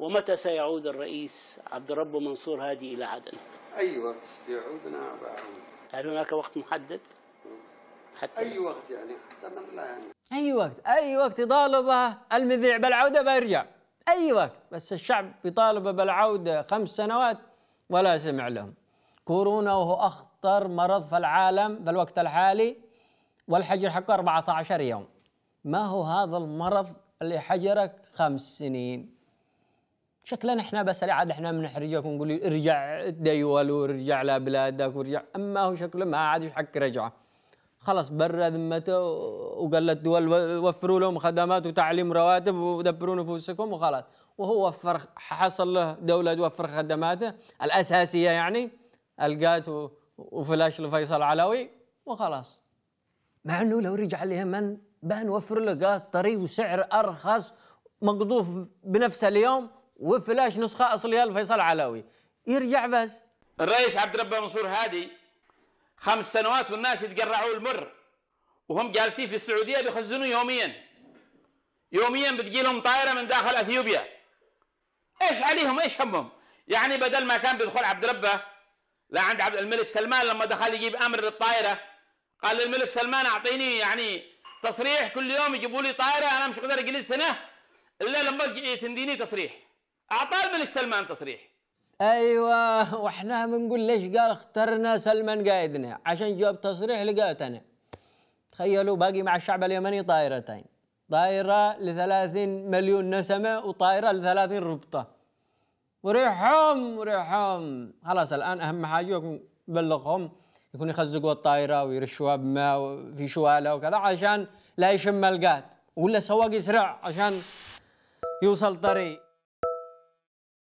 ومتى سيعود الرئيس عبد الرب منصور هادي إلى عدن؟ أي وقت سيعود أنا بعود هل هناك وقت محدد؟ حتى أي وقت يعني حتى من لا يعني أي وقت أي وقت يطالبه المذيع بالعودة بيرجع أي وقت بس الشعب يطالبه بالعودة خمس سنوات ولا سمع لهم كورونا وهو أخطر مرض في العالم في الوقت الحالي والحجر حقه 14 يوم ما هو هذا المرض اللي حجرك خمس سنين شكلنا احنا بس عاد احنا بنحرجك ونقول ارجع ديول وارجع لبلادك وارجع اما هو شكله ما عاد حق رجعه خلص برا ذمته وقال للدول وفروا لهم خدمات وتعليم رواتب ودبروا نفوسكم وخلاص وهو وفر حصل له دوله توفر خدماته الاساسيه يعني القات وفلاش لفيصل علوي وخلاص مع انه لو رجع اليمن بنوفر له قات طري وسعر ارخص مقطوف بنفس اليوم وفلاش نسخه اصليه لفيصل علاوي يرجع بس الرئيس عبد ربه منصور هادي خمس سنوات والناس يتقرعوا المر وهم جالسين في السعوديه بيخزنوا يوميا يوميا بتجي لهم طائره من داخل اثيوبيا ايش عليهم ايش همهم يعني بدل ما كان بيدخل عبد ربه لا عند عبد الملك سلمان لما دخل يجيب امر للطائره قال للملك سلمان اعطيني يعني تصريح كل يوم يجيبوا لي طائره انا مش قادر اجلس سنه الا لما تنديني تصريح اعطى الملك سلمان تصريح ايوه واحنا بنقول ليش قال اخترنا سلمان قائدنا عشان جاب تصريح لقاتنا تخيلوا باقي مع الشعب اليمني طائرتين طائرة ل 30 مليون نسمة وطائرة ل 30 ربطة وريحهم وريحهم خلاص الآن أهم حاجة بلغهم يكون يخزقوا الطائرة ويرشوها بماء في شوالة وكذا عشان لا يشم القات ولا السواق يسرع عشان يوصل طريق